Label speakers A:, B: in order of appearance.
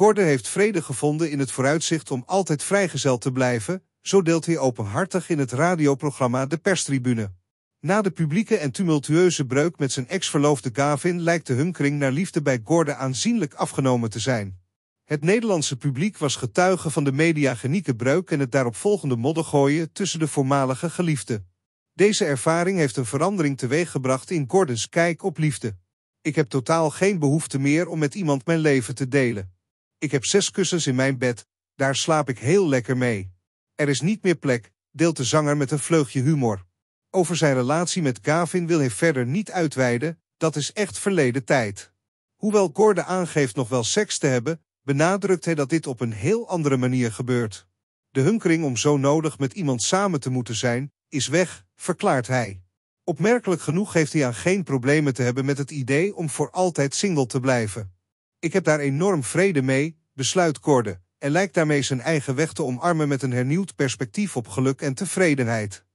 A: Gordon heeft vrede gevonden in het vooruitzicht om altijd vrijgezel te blijven, zo deelt hij openhartig in het radioprogramma De Perstribune. Na de publieke en tumultueuze breuk met zijn ex-verloofde Gavin lijkt de hunkering naar liefde bij Gordon aanzienlijk afgenomen te zijn. Het Nederlandse publiek was getuige van de mediagenieke breuk en het daaropvolgende moddergooien tussen de voormalige geliefden. Deze ervaring heeft een verandering teweeggebracht in Gordons kijk op liefde. Ik heb totaal geen behoefte meer om met iemand mijn leven te delen. Ik heb zes kussens in mijn bed, daar slaap ik heel lekker mee. Er is niet meer plek, deelt de zanger met een vleugje humor. Over zijn relatie met Gavin wil hij verder niet uitweiden, dat is echt verleden tijd. Hoewel Gordon aangeeft nog wel seks te hebben, benadrukt hij dat dit op een heel andere manier gebeurt. De hunkering om zo nodig met iemand samen te moeten zijn, is weg, verklaart hij. Opmerkelijk genoeg heeft hij aan geen problemen te hebben met het idee om voor altijd single te blijven. Ik heb daar enorm vrede mee, besluitkoorde en lijkt daarmee zijn eigen weg te omarmen met een hernieuwd perspectief op geluk en tevredenheid.